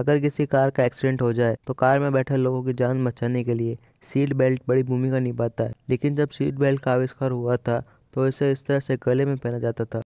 अगर किसी कार का एक्सीडेंट हो जाए तो कार में बैठे लोगों की जान बचाने के लिए सीट बेल्ट बड़ी भूमिका निभाता है लेकिन जब सीट बेल्ट का आविष्कार हुआ था तो इसे इस तरह से गले में पहना जाता था